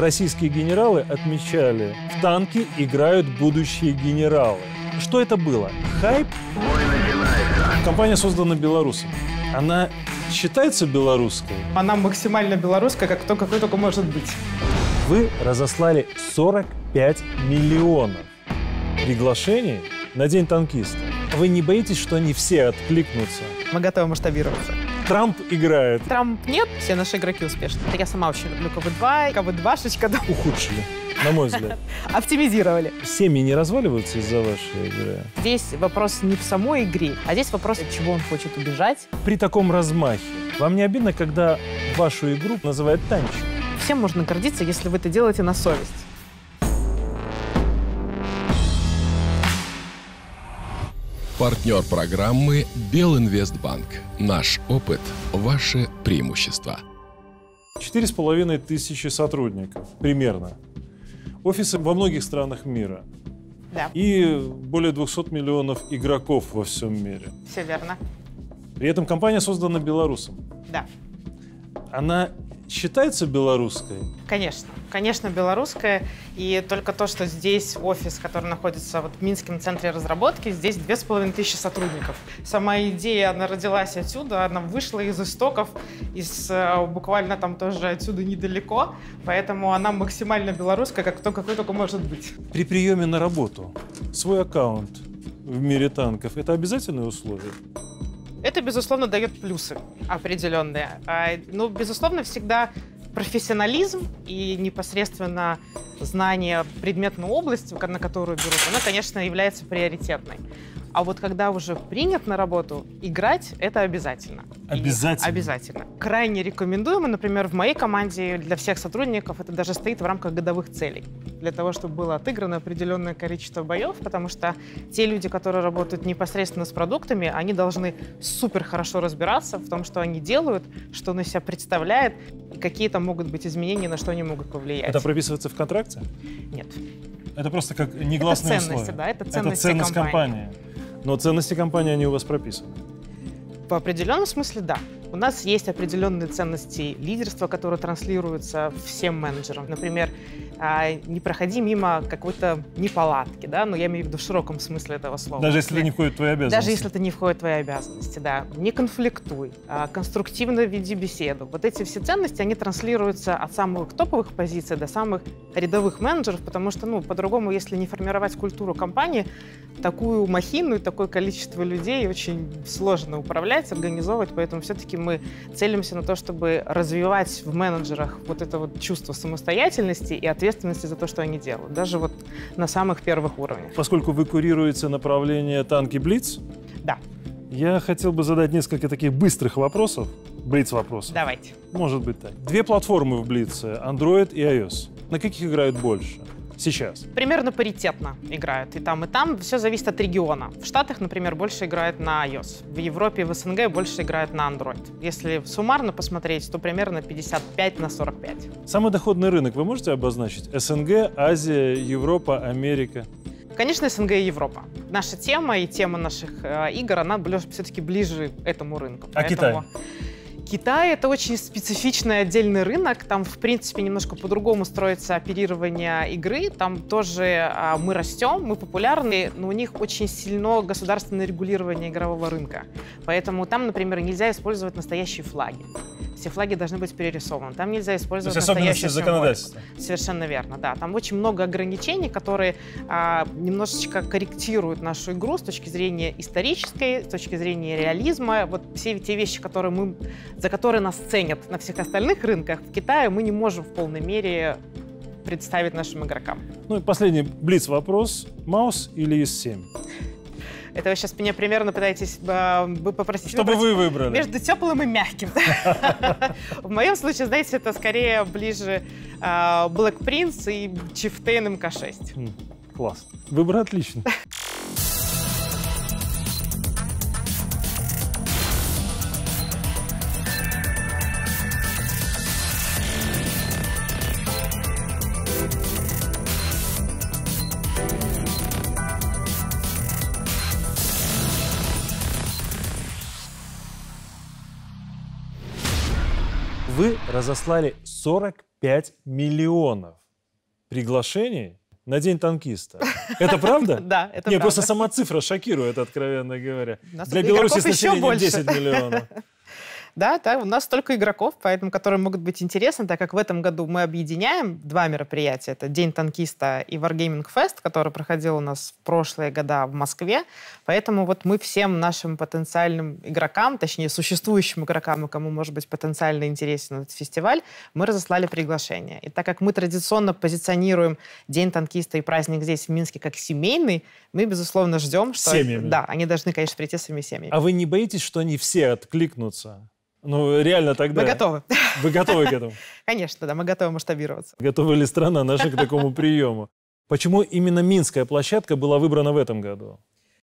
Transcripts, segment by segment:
российские генералы отмечали, в танки играют будущие генералы. Что это было? Хайп? Компания создана белорусами. Она считается белорусской? Она максимально белорусская, как только какой только может быть. Вы разослали 45 миллионов приглашений на День танкиста. Вы не боитесь, что они все откликнутся? Мы готовы масштабироваться. Трамп играет. Трамп нет, все наши игроки успешны. Я сама очень люблю КВ-2, КВ-2-шечка. Да. Ухудшили, на мой взгляд. Оптимизировали. Семьи не разваливаются из-за вашей игры? Здесь вопрос не в самой игре, а здесь вопрос, от чего он хочет убежать. При таком размахе вам не обидно, когда вашу игру называют танчик? Всем можно гордиться, если вы это делаете на совесть. Партнер программы Белинвестбанк. Наш опыт – ваше преимущество. Четыре с половиной тысячи сотрудников примерно. Офисы во многих странах мира. Да. И более 200 миллионов игроков во всем мире. Все верно. При этом компания создана белорусом. Да. Она считается белорусской? Конечно, конечно, белорусская. И только то, что здесь офис, который находится вот в Минском центре разработки, здесь две с половиной тысячи сотрудников. Сама идея, она родилась отсюда, она вышла из истоков, из э, буквально там тоже отсюда недалеко, поэтому она максимально белорусская, как только какой только может быть. При приеме на работу свой аккаунт в мире танков – это обязательное условие? Это, безусловно, дает плюсы определенные. А, ну, безусловно, всегда профессионализм и непосредственно знание предметной области, на которую берут, она, конечно, является приоритетной. А вот когда уже принят на работу, играть это обязательно. Обязательно? И обязательно. Крайне рекомендуемо. Например, в моей команде для всех сотрудников это даже стоит в рамках годовых целей. Для того, чтобы было отыграно определенное количество боев, потому что те люди, которые работают непосредственно с продуктами, они должны супер хорошо разбираться в том, что они делают, что на себя представляет, какие там могут быть изменения, на что они могут повлиять. Это прописывается в контракте? Нет. Это просто как негласные это ценности, условия. Да, это ценности, это ценность компании. компании. Но ценности компании, они у вас прописаны? В определенном смысле, да. У нас есть определенные ценности лидерства, которые транслируются всем менеджерам. Например, а, не проходи мимо какой-то неполадки, да, но ну, я имею в виду в широком смысле этого слова. Даже если это не входит в твои обязанности. Даже если это не входит в твои обязанности, да. Не конфликтуй, а, конструктивно веди беседу. Вот эти все ценности, они транслируются от самых топовых позиций до самых рядовых менеджеров, потому что, ну, по-другому, если не формировать культуру компании, такую махину и такое количество людей очень сложно управлять, организовывать, поэтому все-таки все-таки мы целимся на то, чтобы развивать в менеджерах вот это вот чувство самостоятельности и ответственности за то, что они делают, даже вот на самых первых уровнях. Поскольку вы курируете направление «Танки Блиц», да. я хотел бы задать несколько таких быстрых вопросов, Блиц-вопросов. Давайте. Может быть так. Две платформы в Блице — Android и iOS. На каких играют больше? сейчас? Примерно паритетно играют и там, и там. Все зависит от региона. В Штатах, например, больше играют на iOS. В Европе и в СНГ больше играют на Android. Если суммарно посмотреть, то примерно 55 на 45. Самый доходный рынок вы можете обозначить? СНГ, Азия, Европа, Америка? Конечно, СНГ и Европа. Наша тема и тема наших э, игр, она все-таки ближе этому рынку. А Поэтому... Китай? Китай это очень специфичный отдельный рынок, там в принципе немножко по-другому строится оперирование игры, там тоже а, мы растем, мы популярны, но у них очень сильно государственное регулирование игрового рынка, поэтому там, например, нельзя использовать настоящие флаги все флаги должны быть перерисованы. Там нельзя использовать То есть законодательство. Совершенно верно, да. Там очень много ограничений, которые а, немножечко корректируют нашу игру с точки зрения исторической, с точки зрения реализма. Вот все те вещи, которые мы, за которые нас ценят на всех остальных рынках, в Китае мы не можем в полной мере представить нашим игрокам. Ну и последний блиц-вопрос. Маус или ИС-7? Это вы сейчас меня примерно пытаетесь а, попросить Чтобы вы выбрали. Между теплым и мягким. В моем случае, знаете, это скорее ближе а, Black Prince и Chieftain MK6. Класс. Выбор отличный. разослали 45 миллионов приглашений на День танкиста. Это правда? Да, это Нет, правда. просто сама цифра шокирует, откровенно говоря. Для Беларуси с населением 10 миллионов. Да, так, у нас столько игроков, поэтому, которые могут быть интересны, так как в этом году мы объединяем два мероприятия. Это День танкиста и Wargaming Fest, который проходил у нас в прошлые года в Москве. Поэтому вот мы всем нашим потенциальным игрокам, точнее, существующим игрокам, и кому может быть потенциально интересен этот фестиваль, мы разослали приглашение. И так как мы традиционно позиционируем День танкиста и праздник здесь, в Минске, как семейный, мы, безусловно, ждем, что... Семьями. Да, они должны, конечно, прийти своими семьями. А вы не боитесь, что они все откликнутся? Ну, реально тогда. Мы готовы. Вы готовы к этому? Конечно, да, мы готовы масштабироваться. Готова ли страна наша к такому приему? Почему именно Минская площадка была выбрана в этом году?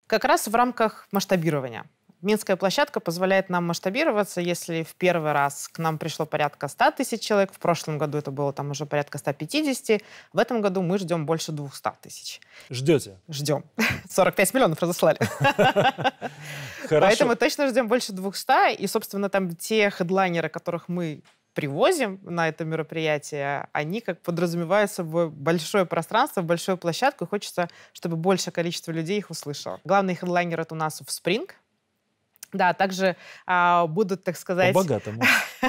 Как раз в рамках масштабирования. Минская площадка позволяет нам масштабироваться. Если в первый раз к нам пришло порядка 100 тысяч человек, в прошлом году это было там уже порядка 150, в этом году мы ждем больше 200 тысяч. Ждете? Ждем. 45 миллионов разослали. Поэтому точно ждем больше 200. И, собственно, там те хедлайнеры, которых мы привозим на это мероприятие, они как подразумевают собой большое пространство, большую площадку, и хочется, чтобы большее количество людей их услышало. Главный хедлайнер это у нас в Spring, да, также а, будут, так сказать, По-богатому.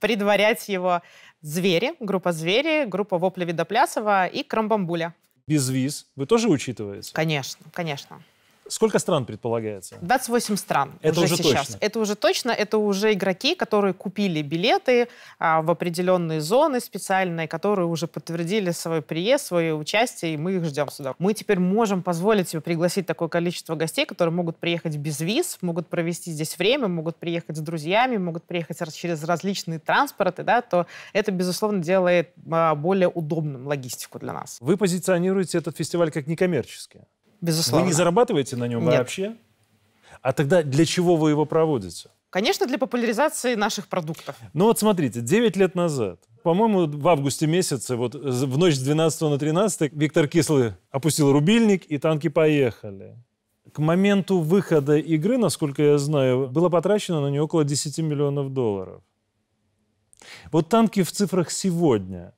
предварять его звери, группа звери, группа вопли Видоплясова и кромбамбуля. Без виз, вы тоже учитываете? Конечно, конечно. Сколько стран предполагается? 28 стран это уже, уже сейчас. Точно. Это уже точно. Это уже игроки, которые купили билеты а, в определенные зоны специальные, которые уже подтвердили свой приезд, свое участие, и мы их ждем сюда. Мы теперь можем позволить себе пригласить такое количество гостей, которые могут приехать без виз, могут провести здесь время, могут приехать с друзьями, могут приехать через различные транспорты, да, то это, безусловно, делает а, более удобным логистику для нас. Вы позиционируете этот фестиваль как некоммерческий. Безусловно. Вы не зарабатываете на нем Нет. вообще? А тогда для чего вы его проводите? Конечно, для популяризации наших продуктов. Ну вот смотрите, 9 лет назад, по-моему, в августе месяце, вот в ночь с 12 на 13 Виктор Кислый опустил рубильник, и танки поехали. К моменту выхода игры, насколько я знаю, было потрачено на нее около 10 миллионов долларов. Вот танки в цифрах сегодня –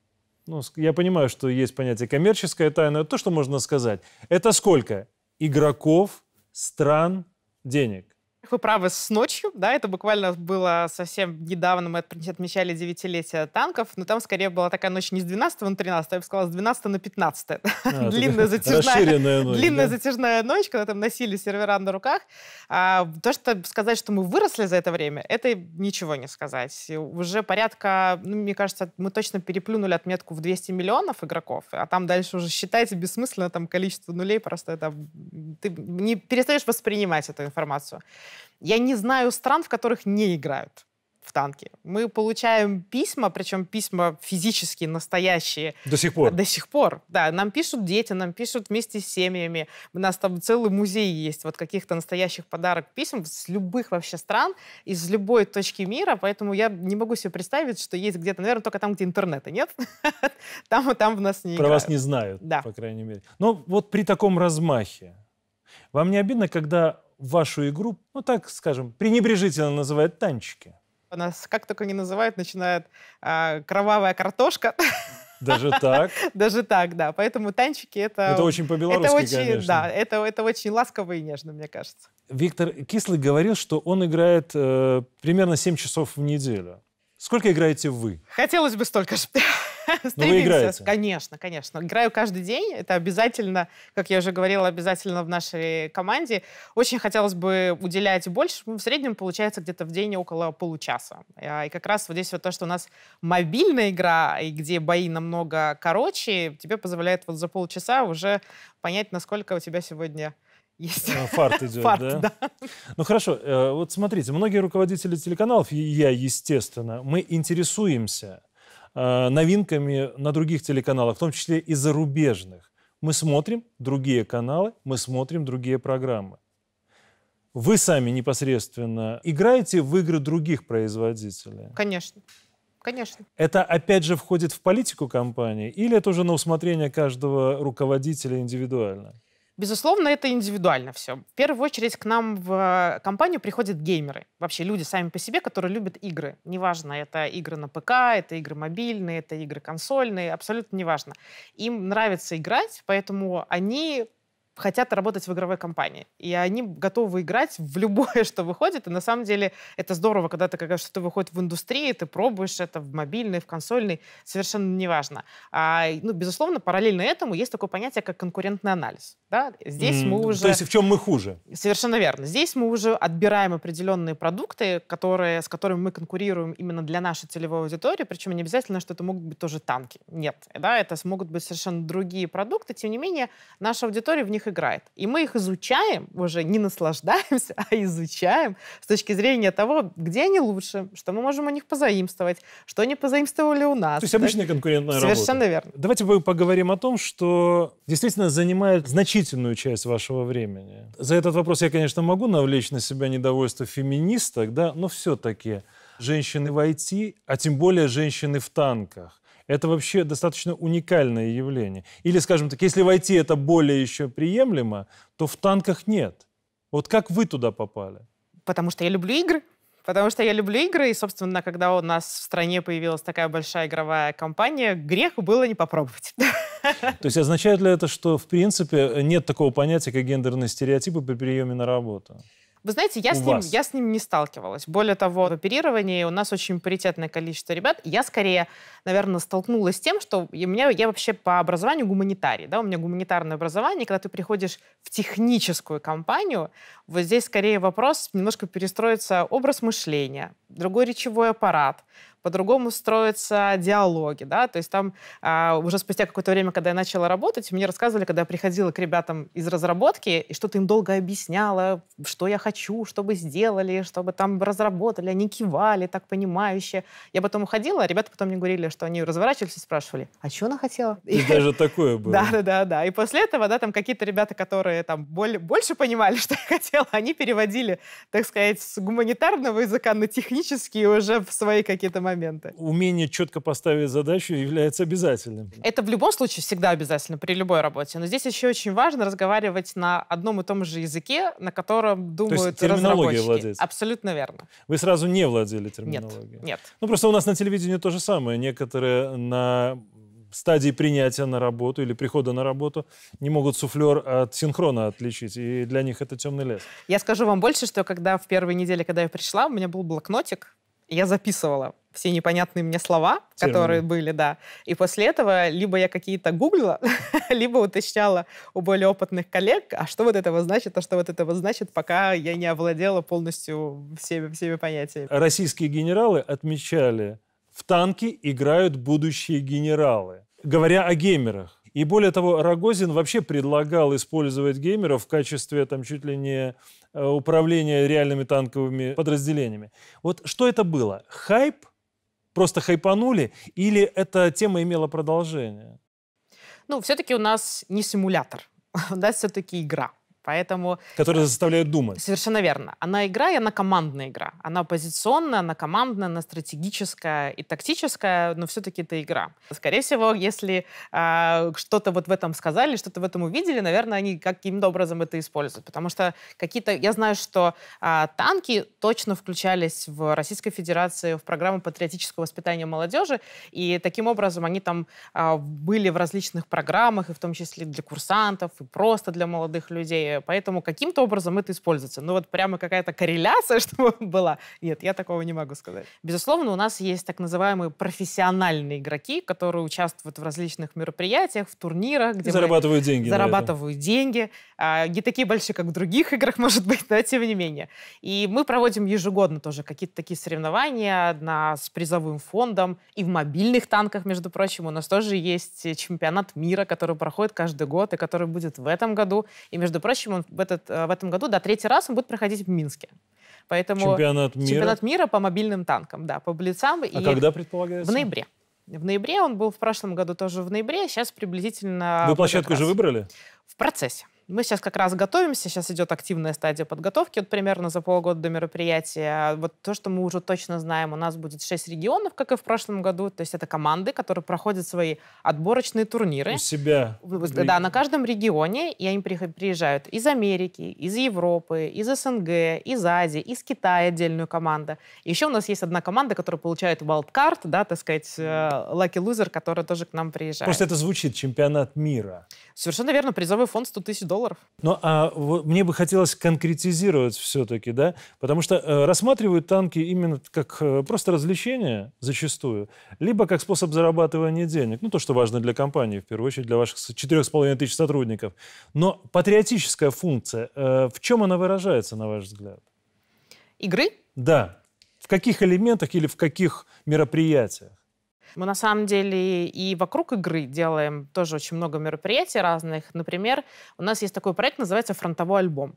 ну, я понимаю, что есть понятие коммерческая тайна, это то, что можно сказать. Это сколько игроков, стран, денег? вы правы, с ночью, да, это буквально было совсем недавно, мы отмечали девятилетие танков, но там скорее была такая ночь не с 12 на 13, а я бы сказала, с 12 на 15. А, длинная затяжная, ночь, длинная да? затяжная ночь, когда там носили сервера на руках. А, то, что сказать, что мы выросли за это время, это ничего не сказать. И уже порядка, ну, мне кажется, мы точно переплюнули отметку в 200 миллионов игроков, а там дальше уже считайте бессмысленно, там количество нулей просто это... Ты не перестаешь воспринимать эту информацию. Я не знаю стран, в которых не играют в танки. Мы получаем письма, причем письма физические, настоящие. До сих пор? До сих пор, да. Нам пишут дети, нам пишут вместе с семьями. У нас там целый музей есть вот каких-то настоящих подарок писем с любых вообще стран, из любой точки мира, поэтому я не могу себе представить, что есть где-то, наверное, только там, где интернета нет. Там и там в нас не Про вас не знают, Да. по крайней мере. Но вот при таком размахе, вам не обидно, когда вашу игру, ну так скажем, пренебрежительно называют танчики? У Нас как только не называют, начинает э, кровавая картошка. Даже так? Даже так, да. Поэтому танчики это... Это очень по-белорусски, это очень, конечно. Да, это, это очень ласково и нежно, мне кажется. Виктор Кислый говорил, что он играет э, примерно 7 часов в неделю. Сколько играете вы? Хотелось бы столько же. Ну, Стремимся. Конечно, конечно. Играю каждый день. Это обязательно, как я уже говорила, обязательно в нашей команде. Очень хотелось бы уделять больше. Ну, в среднем получается где-то в день около получаса. А, и как раз вот здесь вот то, что у нас мобильная игра, и где бои намного короче, тебе позволяет вот за полчаса уже понять, насколько у тебя сегодня есть. А, фарт идет, Фарт, да? да? Ну хорошо, э, вот смотрите, многие руководители телеканалов, и я, естественно, мы интересуемся Э, новинками на других телеканалах, в том числе и зарубежных. Мы смотрим другие каналы, мы смотрим другие программы. Вы сами непосредственно играете в игры других производителей? Конечно. Конечно. Это опять же входит в политику компании или это уже на усмотрение каждого руководителя индивидуально? Безусловно, это индивидуально все. В первую очередь к нам в э, компанию приходят геймеры. Вообще люди сами по себе, которые любят игры. Неважно, это игры на ПК, это игры мобильные, это игры консольные, абсолютно неважно. Им нравится играть, поэтому они хотят работать в игровой компании. И они готовы играть в любое, что выходит. И на самом деле это здорово, когда ты когда что-то выходит в индустрии, ты пробуешь это в мобильной, в консольной, совершенно неважно. А, ну, безусловно, параллельно этому есть такое понятие, как конкурентный анализ. Да? Здесь mm, мы уже... То есть в чем мы хуже? Совершенно верно. Здесь мы уже отбираем определенные продукты, которые, с которыми мы конкурируем именно для нашей целевой аудитории, причем не обязательно, что это могут быть тоже танки. Нет. Да? Это могут быть совершенно другие продукты. Тем не менее, наша аудитория в них них играет. И мы их изучаем, уже не наслаждаемся, а изучаем с точки зрения того, где они лучше, что мы можем у них позаимствовать, что они позаимствовали у нас. То есть обычная конкурентная работа. Совершенно верно. Давайте поговорим о том, что действительно занимает значительную часть вашего времени. За этот вопрос я, конечно, могу навлечь на себя недовольство феминисток, да, но все-таки женщины в IT, а тем более женщины в танках это вообще достаточно уникальное явление. Или, скажем так, если войти это более еще приемлемо, то в танках нет. Вот как вы туда попали? Потому что я люблю игры. Потому что я люблю игры, и, собственно, когда у нас в стране появилась такая большая игровая компания, грех было не попробовать. То есть означает ли это, что, в принципе, нет такого понятия, как гендерные стереотипы при приеме на работу? Вы знаете, я, с ним, я с ним не сталкивалась. Более того, в оперировании у нас очень паритетное количество ребят. Я скорее, наверное, столкнулась с тем, что у меня, я вообще по образованию гуманитарий. Да? У меня гуманитарное образование. Когда ты приходишь в техническую компанию, вот здесь скорее вопрос немножко перестроится образ мышления, другой речевой аппарат по-другому строятся диалоги, да, то есть там а, уже спустя какое-то время, когда я начала работать, мне рассказывали, когда я приходила к ребятам из разработки, и что-то им долго объясняла, что я хочу, чтобы сделали, чтобы там разработали, они кивали так понимающе. Я потом уходила, а ребята потом мне говорили, что они разворачивались и спрашивали, а что она хотела? И даже такое было. Да, да, да, да. И после этого, да, там какие-то ребята, которые там больше понимали, что я хотела, они переводили, так сказать, с гуманитарного языка на технический уже в свои какие-то моменты моменты. Умение четко поставить задачу является обязательным. Это в любом случае всегда обязательно при любой работе. Но здесь еще очень важно разговаривать на одном и том же языке, на котором думают То есть терминология владеть. Абсолютно верно. Вы сразу не владели терминологией? Нет, нет. Ну просто у нас на телевидении то же самое. Некоторые на стадии принятия на работу или прихода на работу не могут суфлер от синхрона отличить, и для них это темный лес. Я скажу вам больше, что когда в первой неделе, когда я пришла, у меня был блокнотик, я записывала все непонятные мне слова, Термины. которые были, да. И после этого либо я какие-то гуглила, либо уточняла у более опытных коллег, а что вот этого значит, а что вот этого значит, пока я не овладела полностью всеми, всеми понятиями. Российские генералы отмечали, в танки играют будущие генералы. Говоря о геймерах, и более того, Рогозин вообще предлагал использовать геймеров в качестве там чуть ли не э, управления реальными танковыми подразделениями. Вот что это было? Хайп? Просто хайпанули? Или эта тема имела продолжение? Ну, все-таки у нас не симулятор. У нас все-таки игра. Поэтому... Которые э, заставляют думать. Совершенно верно. Она игра, и она командная игра. Она позиционная, она командная, она стратегическая и тактическая, но все-таки это игра. Скорее всего, если э, что-то вот в этом сказали, что-то в этом увидели, наверное, они каким-то образом это используют. Потому что какие-то... Я знаю, что э, танки точно включались в Российской Федерации в программу патриотического воспитания молодежи, и таким образом они там э, были в различных программах, и в том числе для курсантов, и просто для молодых людей поэтому каким-то образом это используется. Но ну, вот прямо какая-то корреляция, чтобы была, нет, я такого не могу сказать. Безусловно, у нас есть так называемые профессиональные игроки, которые участвуют в различных мероприятиях, в турнирах, где зарабатывают деньги. Зарабатывают деньги, а, не такие большие, как в других играх, может быть, но тем не менее. И мы проводим ежегодно тоже какие-то такие соревнования на, с призовым фондом и в мобильных танках, между прочим, у нас тоже есть чемпионат мира, который проходит каждый год и который будет в этом году. И, между прочим, по он в, этот, э, в этом году, да, третий раз он будет проходить в Минске. Поэтому чемпионат мира, чемпионат мира по мобильным танкам, да, по блицам. А и когда предполагается? В ноябре. В ноябре он был в прошлом году тоже в ноябре, а сейчас приблизительно. Вы площадку уже выбрали? В процессе. Мы сейчас как раз готовимся, сейчас идет активная стадия подготовки, вот примерно за полгода до мероприятия. Вот то, что мы уже точно знаем, у нас будет 6 регионов, как и в прошлом году, то есть это команды, которые проходят свои отборочные турниры. У себя? Да, на каждом регионе, и они приезжают из Америки, из Европы, из СНГ, из Азии, из Китая отдельную команду. И еще у нас есть одна команда, которая получает wildcard, да, так сказать, э, lucky loser, которая тоже к нам приезжает. Просто это звучит чемпионат мира. Совершенно верно, призовой фонд 100 тысяч долларов долларов. Ну, а вот мне бы хотелось конкретизировать все-таки, да, потому что э, рассматривают танки именно как э, просто развлечение зачастую, либо как способ зарабатывания денег, ну, то, что важно для компании, в первую очередь, для ваших 4,5 тысяч сотрудников. Но патриотическая функция, э, в чем она выражается, на ваш взгляд? Игры? Да. В каких элементах или в каких мероприятиях? Мы на самом деле и вокруг игры делаем тоже очень много мероприятий разных. Например, у нас есть такой проект, называется «Фронтовой альбом».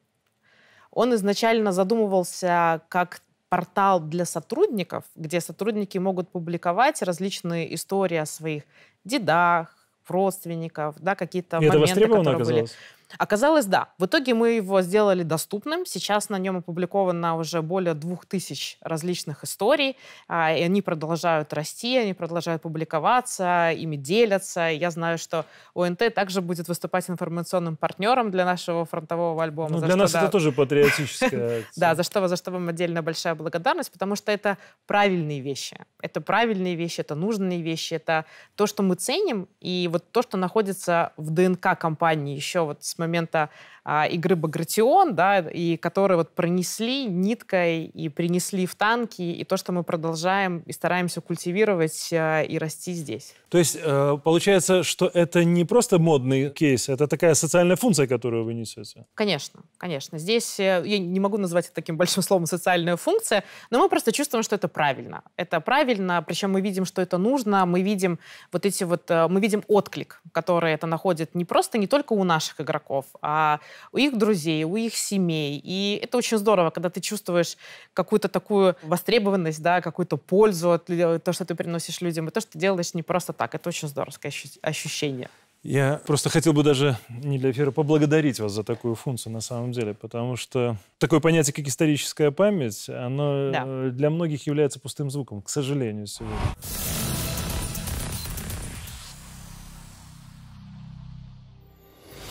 Он изначально задумывался как портал для сотрудников, где сотрудники могут публиковать различные истории о своих дедах, родственников, да, какие-то моменты, которые оказалось? были. Оказалось, да. В итоге мы его сделали доступным. Сейчас на нем опубликовано уже более двух тысяч различных историй. А, и они продолжают расти, они продолжают публиковаться, ими делятся. я знаю, что ОНТ также будет выступать информационным партнером для нашего фронтового альбома. Ну, для нас что, это тоже патриотическое. Да, за что, за что вам отдельно большая благодарность, потому что это правильные вещи. Это правильные вещи, это нужные вещи, это то, что мы ценим, и вот то, что находится в ДНК компании еще вот с момента а, игры «Багратион», да, и которые вот пронесли ниткой и принесли в танки, и то, что мы продолжаем и стараемся культивировать а, и расти здесь. То есть э, получается, что это не просто модный кейс, это такая социальная функция, которую вы несете? Конечно, конечно. Здесь э, я не могу назвать это таким большим словом «социальная функция», но мы просто чувствуем, что это правильно. Это правильно, причем мы видим, что это нужно, мы видим вот эти вот, э, мы видим отклик, который это находит не просто, не только у наших игроков, а у их друзей, у их семей. И это очень здорово, когда ты чувствуешь какую-то такую востребованность, да, какую-то пользу от того, что ты приносишь людям, и то, что ты делаешь не просто так. Это очень здоровское ощущение. Я просто хотел бы даже не для эфира поблагодарить вас за такую функцию на самом деле, потому что такое понятие, как историческая память, оно да. для многих является пустым звуком, к сожалению, сегодня.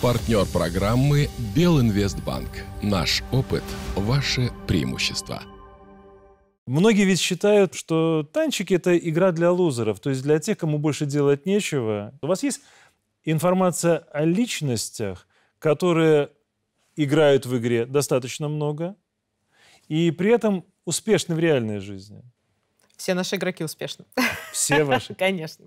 Партнер программы Белинвестбанк. Наш опыт – ваше преимущество. Многие ведь считают, что танчики – это игра для лузеров, то есть для тех, кому больше делать нечего. У вас есть информация о личностях, которые играют в игре достаточно много и при этом успешны в реальной жизни? Все наши игроки успешны. Все ваши? Конечно.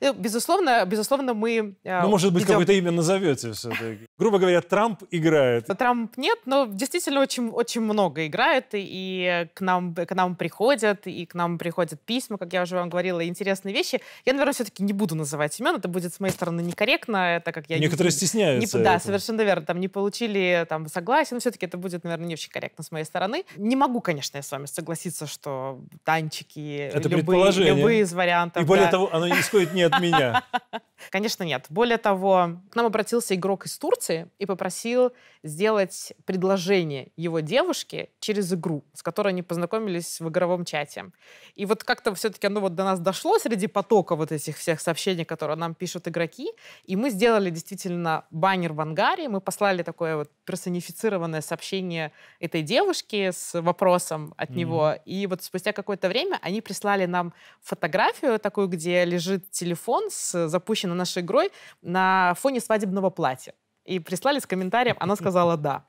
Ну, безусловно, безусловно мы... А, ну, может быть, какое-то имя назовете все-таки грубо говоря, Трамп играет. Трамп нет, но действительно очень, очень много играет, и к нам, к нам приходят, и к нам приходят письма, как я уже вам говорила, интересные вещи. Я, наверное, все-таки не буду называть имен, это будет с моей стороны некорректно, это как я... Некоторые не, стесняются. Не, да, совершенно верно, там не получили там, согласия, но все-таки это будет, наверное, не очень корректно с моей стороны. Не могу, конечно, я с вами согласиться, что танчики, это любые, любые из вариантов... И более да. того, оно исходит не от меня. Конечно, нет. Более того, к нам обратился игрок из Турции и попросил сделать предложение его девушке через игру, с которой они познакомились в игровом чате. И вот как-то все-таки оно вот до нас дошло среди потока вот этих всех сообщений, которые нам пишут игроки, и мы сделали действительно баннер в ангаре, мы послали такое вот персонифицированное сообщение этой девушке с вопросом от mm-hmm. него, и вот спустя какое-то время они прислали нам фотографию такую, где лежит телефон с запущенным увлечена нашей игрой на фоне свадебного платья. И прислали с комментарием, она сказала «да».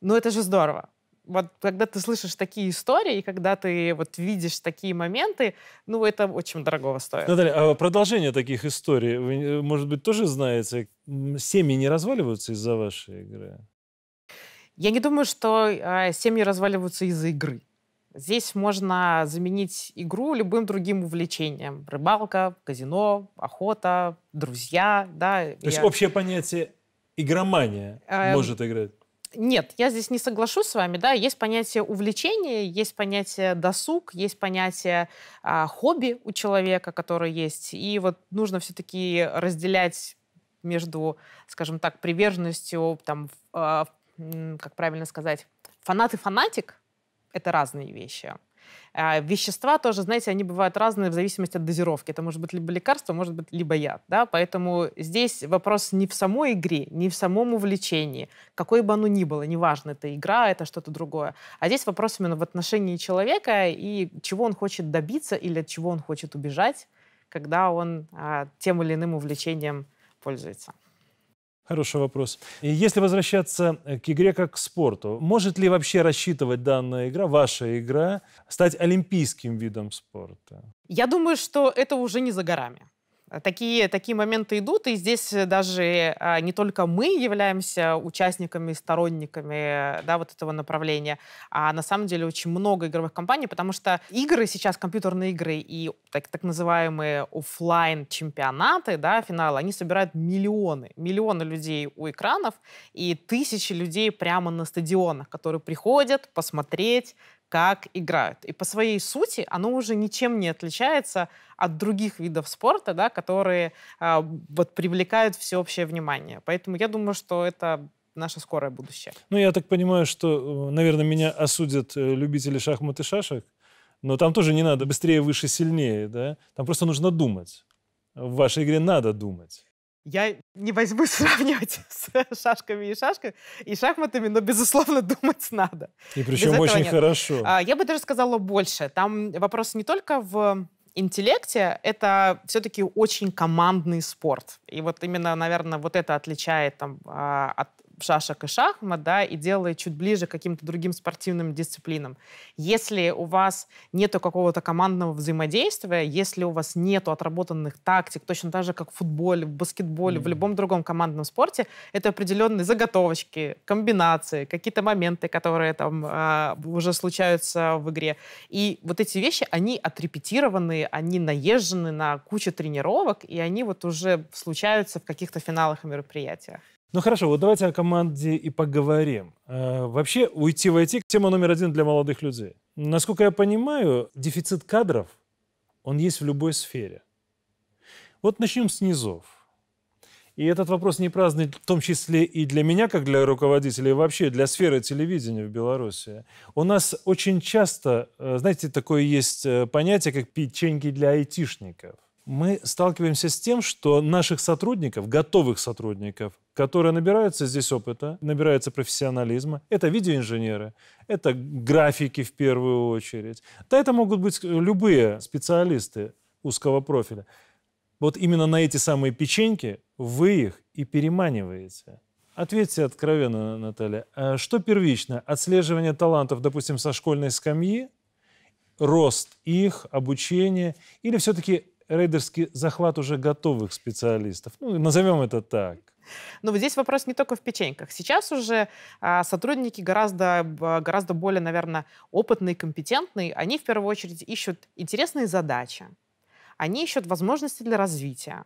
Ну, это же здорово. Вот когда ты слышишь такие истории, и когда ты вот видишь такие моменты, ну, это очень дорогого стоит. Наталья, а продолжение таких историй, вы, э, может быть, тоже знаете? Семьи не разваливаются из-за вашей игры? Я не думаю, что э, семьи разваливаются из-за игры. Здесь можно заменить игру любым другим увлечением. Рыбалка, казино, охота, друзья. Да, То я... есть общее понятие игромания эм... может играть? Нет, я здесь не соглашусь с вами. Да, есть понятие увлечения, есть понятие досуг, есть понятие а, хобби у человека, которое есть. И вот нужно все-таки разделять между, скажем так, приверженностью, там, э, как правильно сказать, фанат и фанатик, это разные вещи. А, вещества тоже, знаете, они бывают разные в зависимости от дозировки. Это может быть либо лекарство, может быть либо яд. Да? Поэтому здесь вопрос не в самой игре, не в самом увлечении, какой бы оно ни было, неважно, это игра, это что-то другое. А здесь вопрос именно в отношении человека и чего он хочет добиться или от чего он хочет убежать, когда он а, тем или иным увлечением пользуется. Хороший вопрос. И если возвращаться э, к игре как к спорту, может ли вообще рассчитывать данная игра, ваша игра, стать олимпийским видом спорта? Я думаю, что это уже не за горами такие, такие моменты идут, и здесь э, даже а, не только мы являемся участниками, сторонниками э, да, вот этого направления, а на самом деле очень много игровых компаний, потому что игры сейчас, компьютерные игры и так, так называемые офлайн чемпионаты да, финалы, они собирают миллионы, миллионы людей у экранов и тысячи людей прямо на стадионах, которые приходят посмотреть, как играют. И по своей сути оно уже ничем не отличается от других видов спорта, да, которые э, вот, привлекают всеобщее внимание. Поэтому я думаю, что это наше скорое будущее. Ну, я так понимаю, что, э, наверное, меня осудят э, любители шахмат и шашек, но там тоже не надо быстрее, выше, сильнее, да? Там просто нужно думать. В вашей игре надо думать. Я не возьму сравнивать с шашками и шашками и шахматами, но, безусловно, думать надо. И причем очень хорошо. А Я бы даже сказала больше. Там вопрос не только в интеллекте, это все-таки очень командный спорт. И вот именно, наверное, вот это отличает там, а, от шашек и шахмат, да, и делает чуть ближе к каким-то другим спортивным дисциплинам. Если у вас нету какого-то командного взаимодействия, если у вас нету отработанных тактик, точно так же, как в футболе, в баскетболе, mm-hmm. в любом другом командном спорте, это определенные заготовочки, комбинации, какие-то моменты, которые там э, уже случаются в игре. И вот эти вещи, они отрепетированы, они наезжены на кучу тренировок, и они вот уже случаются в каких-то финалах и мероприятиях. Ну хорошо, вот давайте о команде и поговорим. Э, вообще, уйти в IT – тема номер один для молодых людей. Насколько я понимаю, дефицит кадров, он есть в любой сфере. Вот начнем с низов. И этот вопрос не праздный, в том числе и для меня, как для руководителя, и вообще для сферы телевидения в Беларуси. У нас очень часто, э, знаете, такое есть э, понятие, как печеньки для айтишников мы сталкиваемся с тем, что наших сотрудников, готовых сотрудников, которые набираются здесь опыта, набираются профессионализма, это видеоинженеры, это графики в первую очередь. Да, это могут быть любые специалисты узкого профиля. Вот именно на эти самые печеньки вы их и переманиваете. Ответьте откровенно, Наталья, а что первично? Отслеживание талантов, допустим, со школьной скамьи, рост их, обучение, или все-таки рейдерский захват уже готовых специалистов. Ну, назовем это так. Но ну, вот здесь вопрос не только в печеньках. Сейчас уже а, сотрудники гораздо, гораздо более, наверное, опытные, компетентные. Они в первую очередь ищут интересные задачи. Они ищут возможности для развития.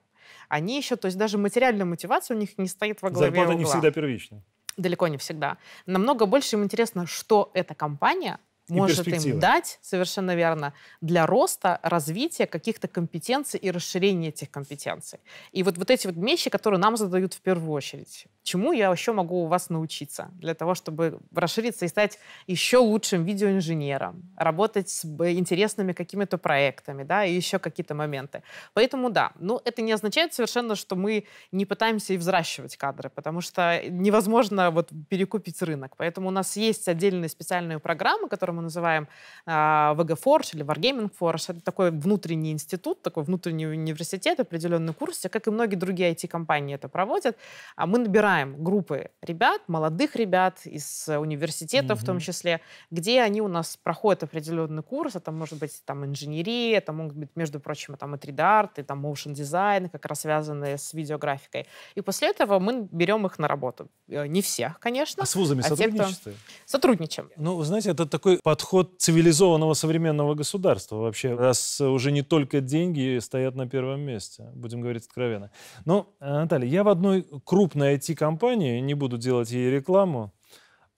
Они ищут, то есть даже материальная мотивация у них не стоит во главе Зарплата угла. не всегда первична. Далеко не всегда. Намного больше им интересно, что эта компания – может им дать, совершенно верно, для роста, развития каких-то компетенций и расширения этих компетенций. И вот, вот эти вот вещи, которые нам задают в первую очередь. Чему я еще могу у вас научиться для того, чтобы расшириться и стать еще лучшим видеоинженером, работать с э, интересными какими-то проектами, да, и еще какие-то моменты. Поэтому да, ну это не означает совершенно, что мы не пытаемся и взращивать кадры, потому что невозможно вот перекупить рынок. Поэтому у нас есть отдельные специальные программы, которые мы называем VG а, Force или Wargaming Force. Это такой внутренний институт, такой внутренний университет, определенный курс, как и многие другие IT-компании это проводят. А мы набираем группы ребят, молодых ребят из университета mm-hmm. в том числе, где они у нас проходят определенный курс. Это может быть там инженерия, это могут быть, между прочим, там и 3D-арт, и там motion дизайн, как раз связанные с видеографикой. И после этого мы берем их на работу. Э, не всех, конечно. А с вузами а сотрудничаете? кто... Сотрудничаем. Ну, вы знаете, это такой подход цивилизованного современного государства вообще, раз уже не только деньги стоят на первом месте, будем говорить откровенно. Но, ну, Наталья, я в одной крупной IT-компании, не буду делать ей рекламу,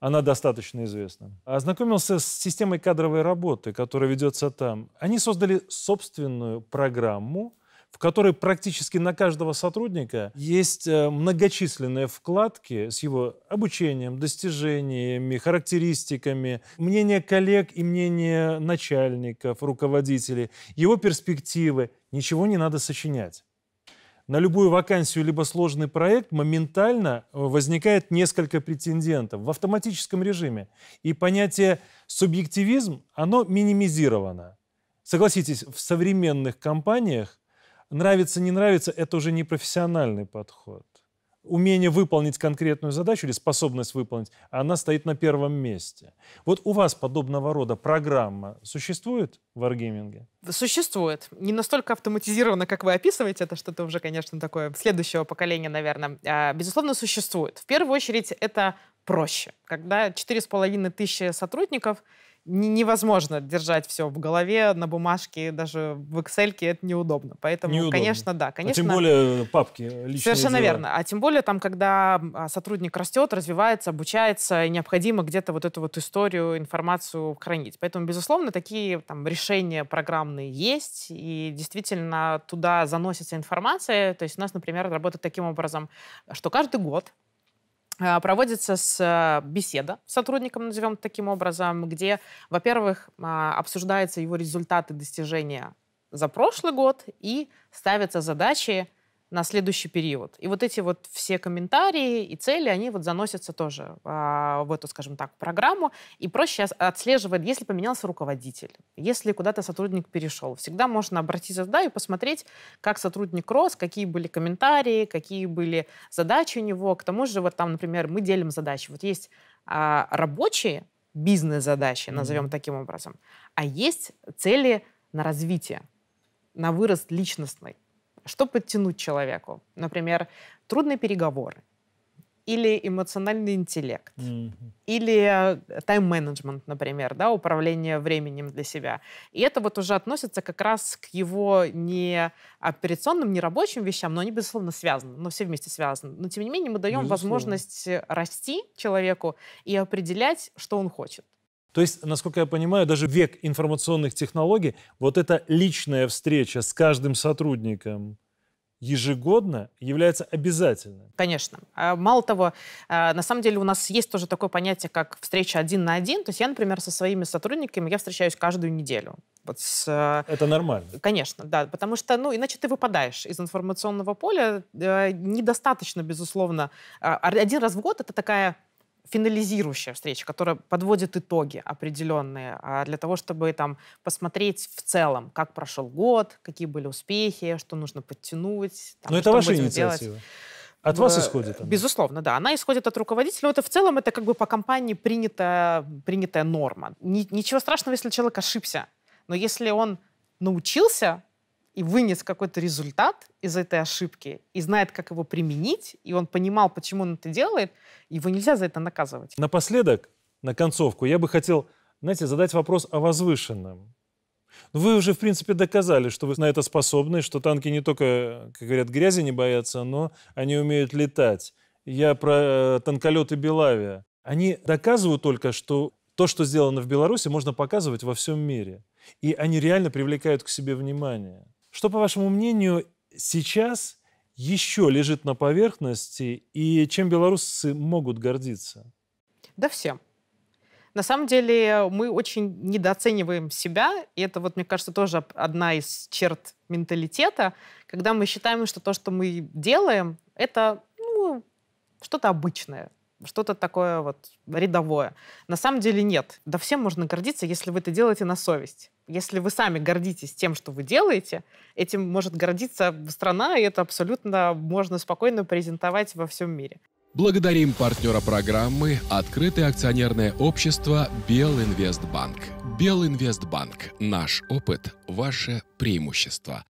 она достаточно известна. Ознакомился с системой кадровой работы, которая ведется там. Они создали собственную программу, в которой практически на каждого сотрудника есть э, многочисленные вкладки с его обучением, достижениями, характеристиками, мнение коллег и мнение начальников, руководителей, его перспективы. Ничего не надо сочинять. На любую вакансию либо сложный проект моментально э, возникает несколько претендентов в автоматическом режиме. И понятие субъективизм, оно минимизировано. Согласитесь, в современных компаниях нравится, не нравится, это уже не профессиональный подход. Умение выполнить конкретную задачу или способность выполнить, она стоит на первом месте. Вот у вас подобного рода программа существует в Wargaming? Существует. Не настолько автоматизировано, как вы описываете, это что-то уже, конечно, такое следующего поколения, наверное. А, безусловно, существует. В первую очередь, это проще. Когда 4,5 тысячи сотрудников — невозможно держать все в голове, на бумажке, даже в Excel это неудобно. Поэтому, неудобно. конечно, да. Конечно, а тем более папки личные Совершенно дела. верно. А тем более там, когда а, сотрудник растет, развивается, обучается, и необходимо где-то вот эту вот историю, информацию хранить. Поэтому, безусловно, такие там решения программные есть, и действительно туда заносится информация. То есть у нас, например, работает таким образом, что каждый год а, проводится с а, беседа с сотрудником, назовем таким образом, где, во-первых, а, обсуждаются его результаты достижения за прошлый год и ставятся задачи на следующий период. И вот эти вот все комментарии и цели, они вот заносятся тоже э, в эту, скажем так, программу. И проще отслеживать, если поменялся руководитель, если куда-то сотрудник перешел. Всегда можно обратиться туда и посмотреть, как сотрудник рос, какие были комментарии, какие были задачи у него. К тому же вот там, например, мы делим задачи. Вот есть э, рабочие бизнес-задачи, mm-hmm. назовем таким образом, а есть цели на развитие, на вырост личностный. Что подтянуть человеку? Например, трудные переговоры, или эмоциональный интеллект, mm-hmm. или э, тайм-менеджмент, например, да, управление временем для себя. И это вот уже относится как раз к его не операционным, не рабочим вещам, но они, безусловно, связаны, но все вместе связаны. Но, тем не менее, мы даем безусловно. возможность э, расти человеку и определять, что он хочет. То есть, насколько я понимаю, даже век информационных технологий, вот эта личная встреча с каждым сотрудником, ежегодно является обязательным. Конечно. А, мало того, а, на самом деле у нас есть тоже такое понятие, как встреча один на один. То есть я, например, со своими сотрудниками, я встречаюсь каждую неделю. Вот с... А, это нормально. Конечно, да. Потому что, ну, иначе ты выпадаешь из информационного поля. Э, недостаточно, безусловно. Один раз в год это такая финализирующая встреча, которая подводит итоги определенные а, для того, чтобы там посмотреть в целом, как прошел год, какие были успехи, что нужно подтянуть. Там, Но ну, это ваша инициатива. Делать. От вас исходит она? Безусловно, да. Она исходит от руководителя. Но это в целом, это как бы по компании принятая, принятая норма. Ни, ничего страшного, если человек ошибся. Но если он научился и вынес какой-то результат из этой ошибки, и знает, как его применить, и он понимал, почему он это делает, его нельзя за это наказывать. Напоследок, на концовку, я бы хотел, знаете, задать вопрос о возвышенном. Ну, вы уже, в принципе, доказали, что вы на это способны, что танки не только, как говорят, грязи не боятся, но они умеют летать. Я про э, танколеты Белавия. Они доказывают только, что то, что сделано в Беларуси, можно показывать во всем мире. И они реально привлекают к себе внимание. Что, по вашему мнению, сейчас еще лежит на поверхности и чем белорусы могут гордиться? Да всем. На самом деле мы очень недооцениваем себя, и это, вот, мне кажется, тоже одна из черт менталитета, когда мы считаем, что то, что мы делаем, это ну, что-то обычное что-то такое вот рядовое. На самом деле нет. Да всем можно гордиться, если вы это делаете на совесть. Если вы сами гордитесь тем, что вы делаете, этим может гордиться страна, и это абсолютно можно спокойно презентовать во всем мире. Благодарим партнера программы «Открытое акционерное общество Белинвестбанк». Белинвестбанк. Наш опыт – ваше преимущество.